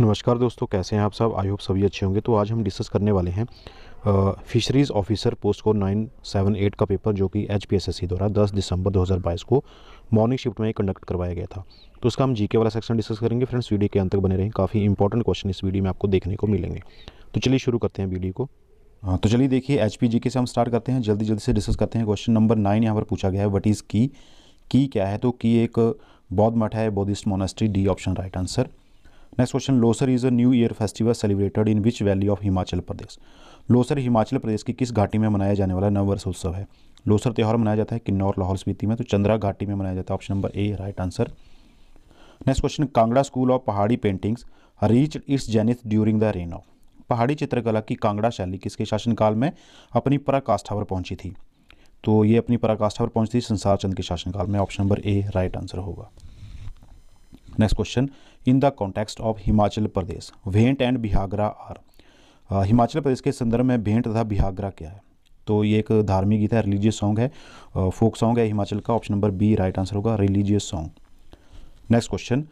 नमस्कार दोस्तों कैसे हैं आप सब आई होप सभी अच्छे होंगे तो आज हम डिस्कस करने वाले हैं फिशरीज़ ऑफिसर पोस्ट को नाइन सेवन एट का पेपर जो कि एच द्वारा 10 दिसंबर 2022 को मॉर्निंग शिफ्ट में कंडक्ट करवाया गया था तो उसका हम जीके वाला सेक्शन डिस्कस करेंगे फ्रेंड्स वीडियो के अंत तक बने रहें काफ़ी इंपॉर्टेंट क्वेश्चन इस वीडियो में आपको देखने को मिलेंगे तो चलिए शुरू करते हैं वीडियो को हाँ तो चलिए देखिए एच पी से हम स्टार्ट करते हैं जल्दी जल्दी से डिस्कस करते हैं क्वेश्चन नंबर नाइन यहाँ पर पूछा गया है वट इज़ की की क्या है तो की एक बौद्ध मठ है Buddhist monastery D option right answer next question Losar is a new year festival celebrated in which valley of Himachal Pradesh Losar Himachal Pradesh की किस घाटी में मनाया जाने वाला नववर्ष उत्सव है लोसर त्यौहार मनाया जाता है किन्नौर लाहौल स्पीति में तो चंद्रा घाटी में मनाया जाता है option number A right answer next question Kangra school of Pahari paintings reach its zenith during the reign of पहाड़ी चित्रकला की कांगड़ा शैली किसके शासनकाल में अपनी पराकाष्ठा पर पहुंची थी तो ये अपनी पराकाष्ठा पर पहुंची थी संसार चंद के शासनकाल में option number A right answer होगा next question in the context of Himachal Pradesh Bhent and बिहागरा आर हिमाचल प्रदेश के संदर्भ में भेंट तथा बिहागरा क्या है तो ये एक धार्मिक गीत है रिलीजियस सॉन्ग है फोक सॉन्ग है हिमाचल का option number B right answer होगा religious song next question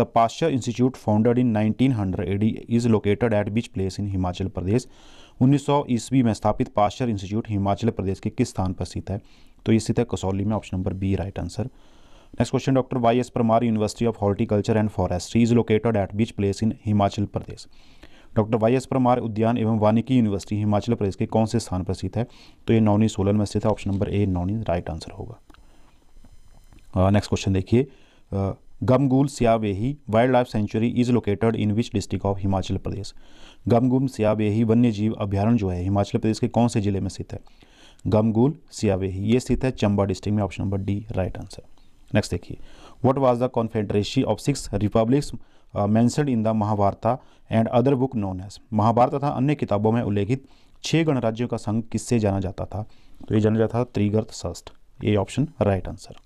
the Pasteur Institute founded in 1900 hundred is located at which place in Himachal Pradesh 1900 ईस्वी में स्थापित पाश्चर इंस्टीट्यूट हिमाचल प्रदेश के किस स्थान पर स्थित है तो ये स्थित है कसौली में option number B right answer next question doctor Y S Parmar university of horticulture and forestry is located at which place in Himachal Pradesh doctor Y S Parmar उद्यान एवं वानिकी यूनिवर्सिटी हिमाचल प्रदेश के कौन से स्थान पर स्थित है तो ये नौनी सोलन में स्थित है option number A Nauni right answer होगा नेक्स्ट क्वेश्चन देखिए Gamgul Siyabehi wildlife sanctuary is located in which district of Himachal Pradesh Gamgul Siyabehi वन्य जीव अभ्यारण्य जो है हिमाचल प्रदेश के कौन से जिले में स्थित है गमगुल सियावेही ये स्थित है चंबा डिस्ट्रिक्ट में option number D right answer next देखिए what was the confederacy of six republics mentioned in the the and other book known as Mahabharata तथा अन्य किताबों में उल्लेखित छह गणराज्यों का संघ किससे जाना जाता था तो ये जाना जाता था त्रिगर्त षष्ठ ये ऑप्शन राइट आंसर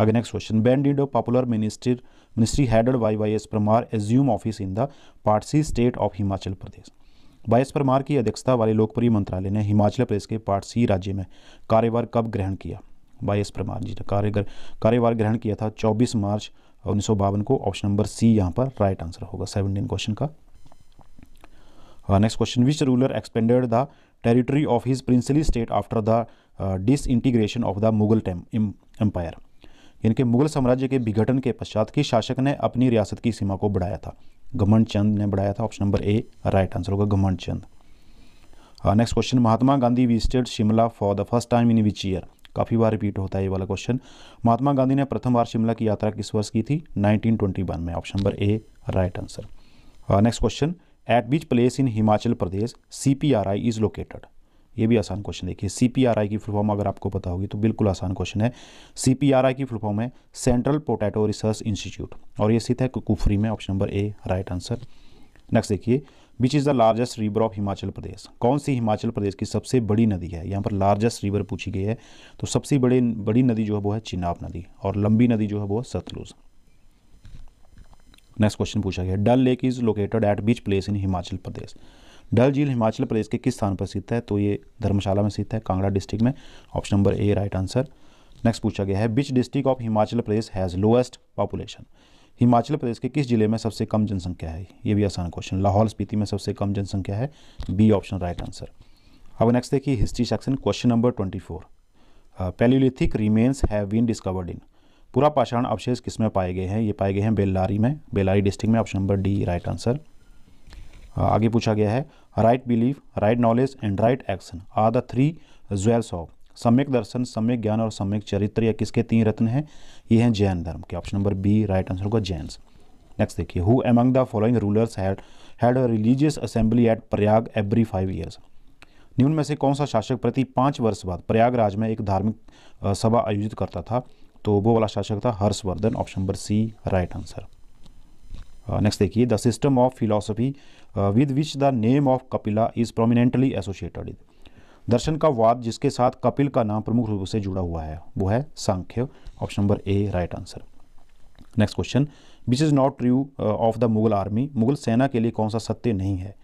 अगर next question band end popular ministry ministry headed by Y S Parmar assume office in the part C state of Himachal Pradesh Y S Parmar की अध्यक्षता वाले लोकप्रिय मंत्रालय ने हिमाचल प्रदेश के पार्टसी राज्य में कार्यभार कब ग्रहण किया बाई एस परमार जी ने कार्यगर कार्यभार ग्रहण किया था चौबीस मार्च उन्नीस को ऑप्शन नंबर सी यहाँ पर राइट आंसर होगा सेवनटीन क्वेश्चन का next question which ruler expanded the territory of his princely state after the disintegration of the Mughal time empire इनके मुगल साम्राज्य के विघटन के पश्चात ही शासक ने अपनी रियासत की सीमा को बढ़ाया था घमंड चंद ने बढ़ाया था option number A right answer होगा Ghamand Chand next uh, question Mahatma Gandhi visited Shimla for the first time in which year काफ़ी बार रिपीट होता है ये वाला क्वेश्चन महात्मा गांधी ने प्रथम बार शिमला की यात्रा किस वर्ष की थी 1921 में option number A right answer next question at which place in Himachal Pradesh C P R I is located ये भी आसान क्वेश्चन देखिए सी पी आर आई की फुल फॉर्म अगर आपको पता होगी तो बिल्कुल आसान क्वेश्चन है सी पी आर आई की फुल फॉर्म है सेंट्रल पोटैटो रिसर्च इंस्टीट्यूट और ये स्थित है कुफरी में option number A right answer next देखिए which is the largest river of Himachal Pradesh कौन सी हिमाचल प्रदेश की सबसे बड़ी नदी है यहाँ पर लार्जेस्ट रिवर पूछी गई है तो सबसे बड़ी बड़ी नदी जो है वो है चिनाब नदी और लंबी नदी जो है वो है सतलुज नेक्स्ट क्वेश्चन पूछा गया Dal lake is located at which place in Himachal Pradesh Dal झील हिमाचल प्रदेश के किस स्थान पर स्थित है तो ये धर्मशाला में स्थित है कांगड़ा डिस्ट्रिक्ट में option number A right answer next पूछा गया है which district of Himachal Pradesh has lowest population Himachal Pradesh के किस जिले में सबसे कम जनसंख्या है ये भी आसान क्वेश्चन लाहौल स्पीति में सबसे कम जनसंख्या है बी ऑप्शन राइट आंसर अब नेक्स्ट देखिए history section question number twenty four palaeolithic remains have been discovered in पूरा पाषाण अवशेष किस में पाए गए हैं ये पाए गए हैं बेल्लारी में बेल्लारी डिस्ट्रिक्ट में option number D right answer आगे पूछा गया है right believe right knowledge and right action are the three jewels of सम्यक दर्शन सम्यक ज्ञान और सम्यक चरित्र या किसके तीन रत्न हैं ये हैं जैन धर्म के option number B right answer होगा जैन नेक्स्ट देखिए who among the following rulers had had religious assembly at Prayag every five years निम्न में से कौन सा शासक प्रति पाँच वर्ष बाद प्रयागराज में एक धार्मिक सभा आयोजित करता था तो वो वाला शासक था Harshavardhana option number C right answer next देखिए the system of philosophy with which the name of Kapila is prominently associated दर्शन का वाद जिसके साथ कपिल का नाम प्रमुख रूप से जुड़ा हुआ है वो है Samkhya option number A right answer next question which is not true of the Mughal army Mughal सेना के लिए कौन सा सत्य नहीं है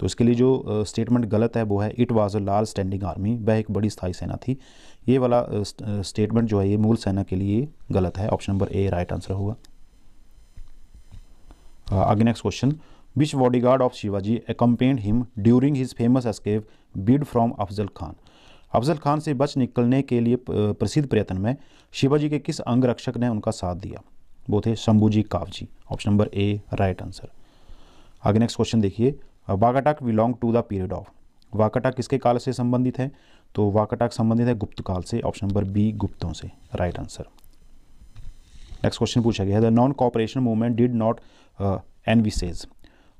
तो इसके लिए जो स्टेटमेंट uh, गलत है वो है it was a large standing army वह एक बड़ी स्थायी सेना थी ये वाला स्टेटमेंट uh, uh, जो है ये मुगल सेना के लिए गलत है option number A right answer होगा आगे next question bodyguard of Shivaji accompanied him during his famous escape bid from Afzal Khan Afzal Khan से बच निकलने के लिए प्रसिद्ध प्रयत्न में शिवाजी के किस अंग रक्षक ने उनका साथ दिया वो थे Shambhuji Kavji option number A right answer आगे नेक्स्ट क्वेश्चन देखिए Vakataka belong to the period of Vakataka किसके काल से संबंधित है तो वाकाटाक संबंधित है गुप्त काल से ऑप्शन नंबर बी गुप्तों से राइट आंसर नेक्स्ट क्वेश्चन पूछा गया है the non cooperation movement did not envisage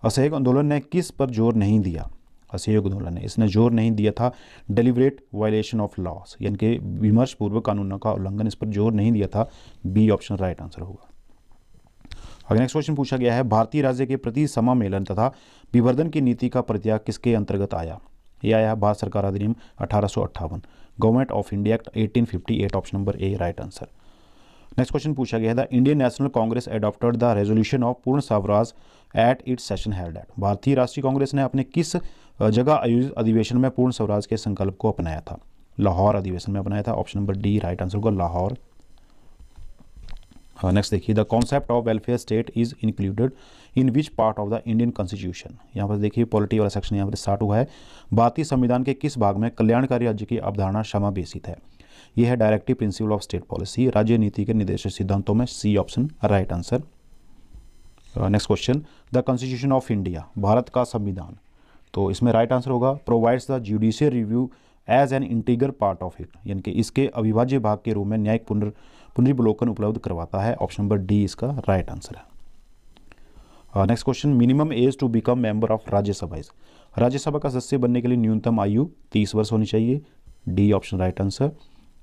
असहयोग आंदोलन ने किस पर जोर नहीं दिया असहयोग आंदोलन ने इसने जोर नहीं दिया था डिलीवरेट वायलेशन ऑफ लॉस यानी कि विमर्श पूर्वक कानूनों का उल्लंघन इस पर जोर नहीं दिया था बी ऑप्शन राइट आंसर होगा अगर नेक्स्ट क्वेश्चन पूछा गया है भारतीय राज्य के प्रति समामेलन तथा विवर्धन की नीति का प्रत्याग किसके अंतर्गत आया यह आया भारत सरकार अधिनियम अठारह government of India act eighteen option number A right answer next question पूछा गया है the Indian National Congress adopted the resolution of Purna Swaraj at its session held at भारतीय राष्ट्रीय कांग्रेस ने अपने किस जगह आयोजित अधिवेशन में पूर्ण स्वराज के संकल्प को अपनाया था लाहौर अधिवेशन में अपनाया था option number D right answer होगा लाहौर नेक्स्ट देखिए the concept of welfare state is included in which part of the Indian constitution यहाँ पर देखिए पॉलिटी वाला सेक्शन यहाँ पर स्टार्ट हुआ है भारतीय संविधान के किस भाग में कल्याणकारी राज्य की अवधारणा समावेशित है यह है directive principle of state policy राज्य नीति के निर्देशक सिद्धांतों में C option right answer next question the constitution of India Bharat का संविधान तो इसमें राइट आंसर होगा provides the judicial review as an integer part of it यानी कि इसके अविभाज्य भाग के रूप में न्यायिक पुनर् पुनर्विलोकन उपलब्ध करवाता है ऑप्शन नंबर डी इसका राइट right आंसर है next question minimum age to become member of Rajya Sabha Rajya Sabha का सदस्य बनने के लिए न्यूनतम आयु तीस वर्ष होनी चाहिए D option right answer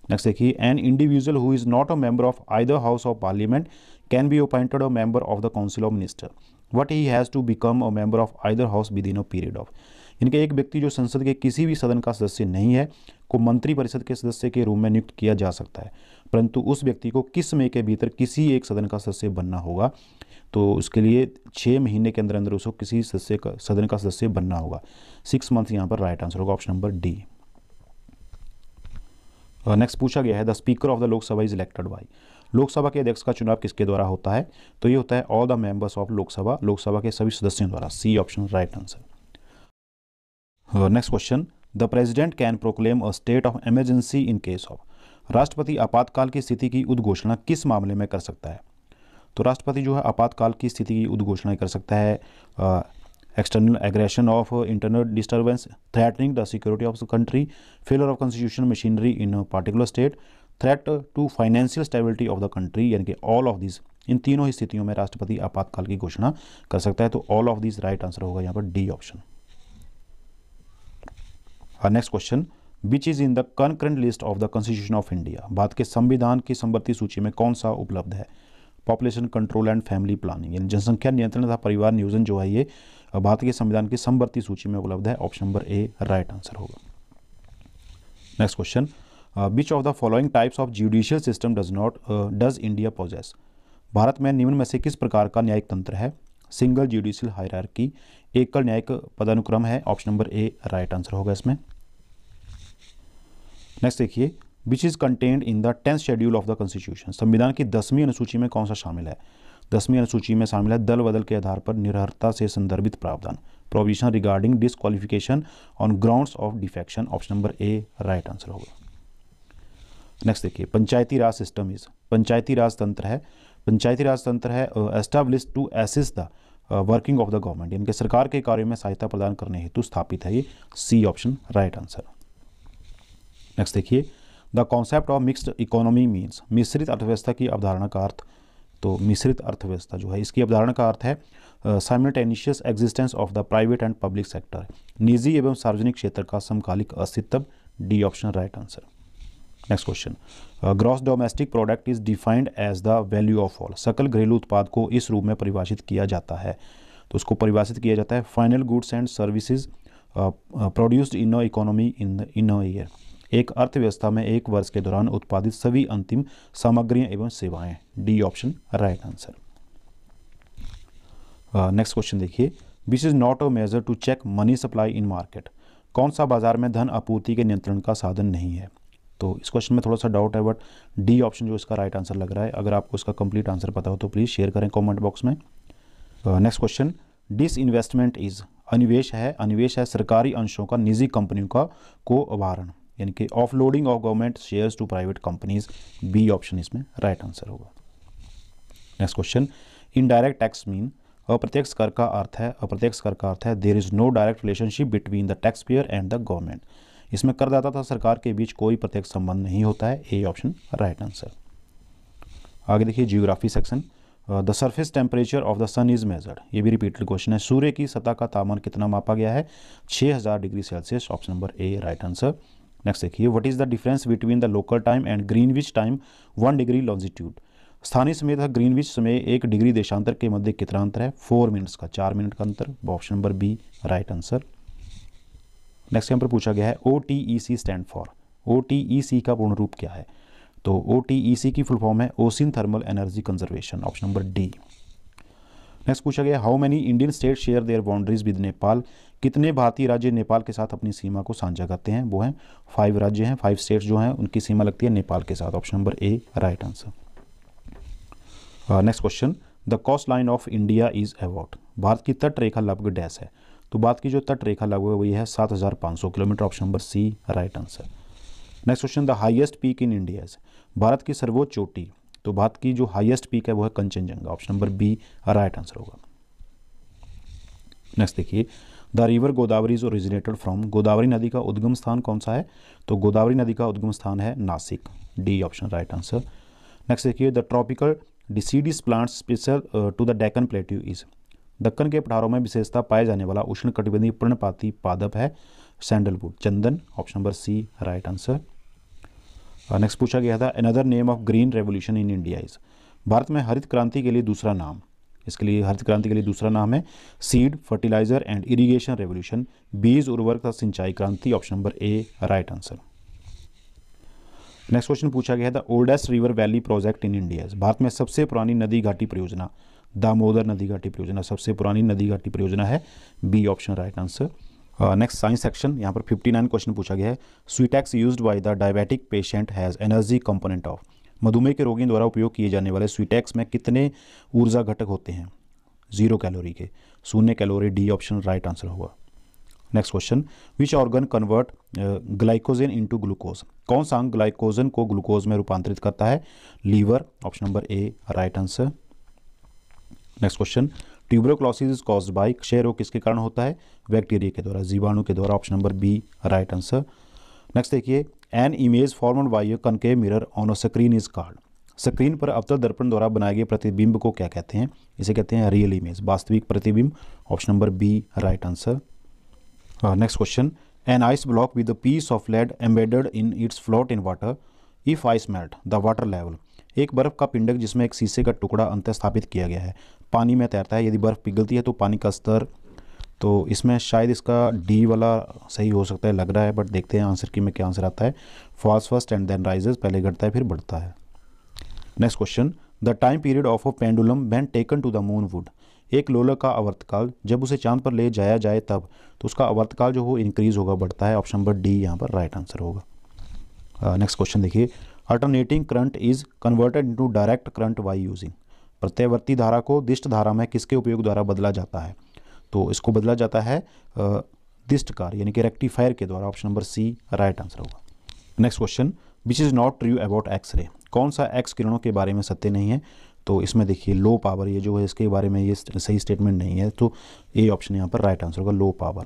next देखिए an individual who is not a member of either house of parliament can be appointed a member of the council of minister what he has to become a member of either house within a period of इनके एक व्यक्ति जो संसद के किसी भी सदन का सदस्य नहीं है को मंत्री परिषद के सदस्य के रूप में नियुक्त किया जा सकता है परंतु उस व्यक्ति को किस मई के भीतर किसी एक सदन का सदस्य बनना होगा तो उसके लिए छः महीने के अंदर अंदर उसको किसी सदस्य का सदन का सदस्य बनना होगा सिक्स मंथ यहाँ पर राइट आंसर होगा ऑप्शन नंबर डी नेक्स्ट पूछा गया है the speaker of the Lok Sabha is elected by Lok Sabha के अध्यक्ष का चुनाव किसके द्वारा होता है तो ये होता है all the members of Lok Sabha Lok Sabha के सभी सदस्यों द्वारा C option right answer next question the president can proclaim a state of emergency in case of राष्ट्रपति आपातकाल की स्थिति की उद्घोषणा किस मामले में कर सकता है तो राष्ट्रपति जो है आपातकाल की स्थिति की उद्घोषणा कर सकता है external aggression of internal disturbance threatening the security of country failure of of machinery in particular state threat to financial stability of the country यानी कि ऑल ऑफ दिस इन तीनों ही स्थितियों में राष्ट्रपति आपातकाल की घोषणा कर सकता है तो all of this right answer होगा यहाँ पर D option next question which is in the concurrent list of the constitution of India Bharat के संविधान की संवर्ती सूची में कौन सा उपलब्ध है population control and family planning यानी जनसंख्या नियंत्रण तथा परिवार नियोजन जो है ये भारतीय संविधान की समवर्ती सूची में उपलब्ध है option number A right answer होगा next question which of the following types of judicial system does not does India possess Bharat में निम्न में से किस प्रकार का न्यायिक तंत्र है सिंगल ज्यूडिशियल हायरार्की एकल न्यायिक पदानुक्रम है option number A right answer होगा इसमें नेक्स्ट देखिए which is contained in the tenth schedule of the constitution संविधान की दसवीं अनुसूची में कौन सा शामिल है दसवीं अनुसूची में शामिल है दल बदल के आधार पर निर्हरता से संदर्भित प्रावधान provision regarding disqualification on grounds of defection option number A right answer होगा नेक्स्ट देखिए पंचायती राज सिस्टम इज पंचायती राज तंत्र है पंचायती राज तंत्र है establish to assist the working of the government इनके सरकार के कार्यों में सहायता प्रदान करने हेतु स्थापित है ये C option right answer next देखिए the concept of mixed economy means मिश्रित अर्थव्यवस्था की अवधारणा का अर्थ तो मिश्रित अर्थव्यवस्था जो है इसकी अवधारणा का अर्थ है simultaneous existence of the private and public sector निजी एवं सार्वजनिक क्षेत्र का समकालिक अस्तित्व D option right answer next question gross domestic product is defined as the value of all सकल घरेलू उत्पाद को इस रूप में परिभाषित किया जाता है तो उसको परिभाषित किया जाता है final goods and services produced in a economy in in a year एक अर्थव्यवस्था में एक वर्ष के दौरान उत्पादित सभी अंतिम सामग्रियां एवं सेवाएं D option right answer next question देखिए which is not a measure to check money supply in market कौन सा बाजार में धन आपूर्ति के नियंत्रण का साधन नहीं है तो इस क्वेश्चन में थोड़ा सा डाउट है बट डी ऑप्शन जो इसका राइट आंसर लग रहा है अगर आपको इसका कंप्लीट आंसर पता हो तो प्लीज़ शेयर करें कमेंट बॉक्स में next question disinvestment is अनिवेश है अनिवेश है सरकारी अंशों का निजी कंपनियों का को अभारण यानी कि off loading of government shares to private companies B option इसमें राइट right आंसर होगा next question indirect tax mean अप्रत्यक्ष कर का अर्थ है अप्रत्यक्ष कर का अर्थ है there is no direct relationship between the taxpayer and the government इसमें करदाता था सरकार के बीच कोई प्रत्यक्ष संबंध नहीं होता है ए ऑप्शन राइट आंसर आगे देखिए geography section the surface temperature of the sun is measured ये भी रिपीटेड क्वेश्चन है सूर्य की सतह का तापमान कितना मापा गया है 6000 degree Celsius option number A right answer next देखिए what is the difference between the local time and Greenwich time one degree longitude स्थानीय समय तथा ग्रीनविच समय एक डिग्री देशांतर के मध्य कितना अंतर है फोर मिनट्स का चार मिनट का अंतर option number B right answer next यहाँ पर पूछा गया है O T E C stand for O T E C का पूर्ण रूप क्या है तो ओ टी ई सी की फुल फॉर्म है ocean thermal energy conservation option number D next पूछा गया how many Indian state share their boundaries with Nepal कितने भारतीय राज्य नेपाल के साथ अपनी सीमा को साझा करते हैं वो हैं फाइव राज्य हैं फाइव स्टेट्स जो हैं उनकी सीमा लगती है नेपाल के साथ option number A right answer next question the coastline of India is about Bharat की तट रेखा लगभग डैश है तो भारत की जो तट रेखा लगभग वही है सात हज़ार पाँच सौ kilometre option number C right answer next question the highest peak in India Bharat की सर्वोच्च चोटी तो भारत की जो हाईएस्ट पीक है वो है Kanchenjunga option number B right answer होगा नेक्स्ट देखिए the river Godavari is originated from Godavari नदी का उद्गम स्थान कौन सा है तो गोदावरी नदी का उद्गम स्थान है Nashik D option right answer next देखिए the tropical deciduous plant special to the Deccan plateau is Deccan के पठारों में विशेषता पाए जाने वाला उष्ण कटिबंधीय पर्णपाती पादप है सैंडलवुड चंदन option number C right answer next पूछा गया था another name of green revolution in India is Bharat में हरित क्रांति के लिए दूसरा नाम इसके लिए हरित क्रांति के लिए दूसरा नाम है seed fertiliser and irrigation revolution बीज उर्वरक तथा सिंचाई क्रांति option number A right answer next question पूछा गया था oldest river valley project in India Bharat में सबसे पुरानी नदी घाटी परियोजना दामोदर नदी घाटी परियोजना सबसे पुरानी नदी घाटी परियोजना है B option right answer next science section यहाँ पर 59 क्वेश्चन पूछा गया है Sweetex used by the diabetic patient has energy component of मधुमेह के रोगियों द्वारा उपयोग किए जाने वाले स्वीटैक्स में कितने ऊर्जा घटक होते हैं जीरो कैलोरी के शून्य calorie D option right answer होगा next question which organ convert glycogen into glucose कौन सा अंग ग्लाइकोजन को ग्लूकोज में रूपांतरित करता है liver option number A right answer next question tuberculosis is cause by क्षय रोग किसके कारण होता है बैक्टीरिया के द्वारा जीवाणु के द्वारा option number B right answer next देखिए an image formed by a mirror on a screen is कार्ड स्क्रीन पर अवतल दर्पण द्वारा बनाए गए प्रतिबिंब को क्या कहते हैं इसे कहते हैं रियल इमेज वास्तविक प्रतिबिंब option number B right answer next question an ice block with piece of lead embedded in its float in water if ice melt the water level एक बर्फ़ का पिंडक जिसमें एक शीशे का टुकड़ा अंत स्थापित किया गया है पानी में तैरता है यदि बर्फ़ पिघलती है तो पानी का स्तर तो इसमें शायद इसका डी वाला सही हो सकता है लग रहा है बट देखते हैं आंसर की में क्या आंसर आता है falls first and then rises पहले घटता है फिर बढ़ता है next question the time period of a pendulum when taken to the moon would एक लोलक का अवर्तकाल जब उसे चांद पर ले जाया जाए तब तो उसका अवर्तकाल जो हो इंक्रीज होगा बढ़ता है ऑप्शन नंबर डी यहाँ पर राइट आंसर होगा नेक्स्ट uh, क्वेश्चन देखिए alternating current is converted into direct current by using प्रत्यावर्ती धारा को दिष्ट धारा में किसके उपयोग द्वारा बदला जाता है तो इसको बदला जाता है कार यानी कि रेक्टिफायर के द्वारा option number C right answer होगा next question which is not true about X ray कौन सा एक्स किरणों के बारे में सत्य नहीं है तो इसमें देखिए लो पावर ये जो है इसके बारे में ये सही स्टेटमेंट नहीं है तो ये ऑप्शन यहाँ पर राइट आंसर होगा लो पावर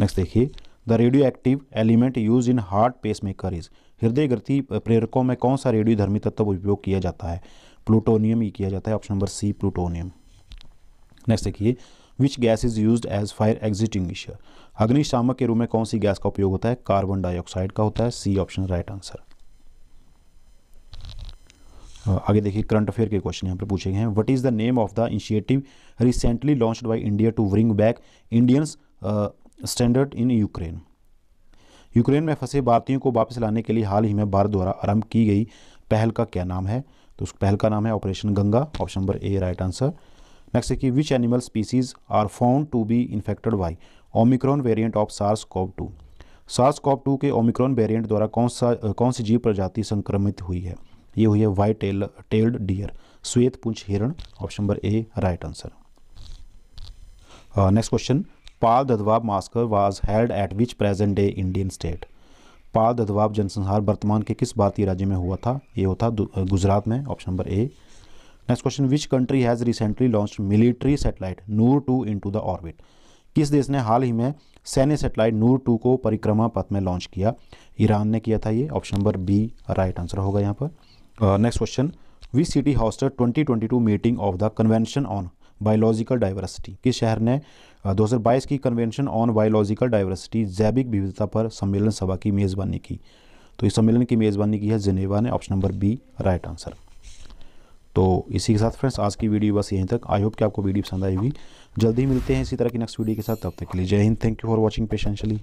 नेक्स्ट देखिए the radioactive element use in heart pacemaker is हृदय ग्रति प्रेरकों में कौन सा रेडियो धर्मी तत्व उपयोग किया जाता है प्लूटोनियम ही e किया जाता है option number C plutonium next देखिए which gas is use as fire extinguishing अग्निशामक के रूप में कौन सी गैस का उपयोग होता है कार्बन डाइऑक्साइड का होता है सी ऑप्शन राइट आंसर आगे देखिए करंट अफेयर के क्वेश्चन यहाँ पर पूछे गए हैं what is the name of the initiative recently launched by India to bring back Indians stranded in Ukraine Ukraine में फंसे भारतीयों को वापस लाने के लिए हाल ही में भारत द्वारा आरंभ की गई पहल का क्या नाम है तो उस पहल का नाम है operation Ganga option number A right answer next देखिए which animal species are found to be infected by Omicron variant of SARS CoV two SARS CoV two के ओमिक्रॉन वेरियंट द्वारा कौन सा कौन सी जीव प्रजाति संक्रमित हुई है ये हुई है वाइट टेल टेल्ड डियर श्वेत पुंछ हिरण option number A right answer next question Pal Dadhvav massacre was held at which present day Indian state Pal Dadhvav जनसंहार वर्तमान के किस भारतीय राज्य में हुआ था ये होता गुजरात में option number A next question which country has recently launch military satellite Noor two in the orbit किस देश ने हाल ही में सैन्य सेटेलाइट नूर टू को परिक्रमा पथ में लॉन्च किया ईरान ने किया था ये option number B right answer होगा यहाँ पर next question which city hosted 2022 meeting of the convention on biological diversity किस शहर ने 2022 uh, की कन्वेंशन ऑन बायोलॉजिकल डाइवर्सिटी जैविक विविधता पर सम्मेलन सभा की मेज़बानी की तो इस सम्मेलन की मेज़बानी की है जिनेवा ने option number B right answer तो इसी के साथ फ्रेंड्स आज की वीडियो बस यहीं तक आई होप कि आपको वीडियो पसंद आई हुई जल्दी मिलते हैं इसी तरह की नेक्स्ट वीडियो के साथ तब तक के लिए जय हिंद थैंक यू फॉर वॉचिंग पेशेंशली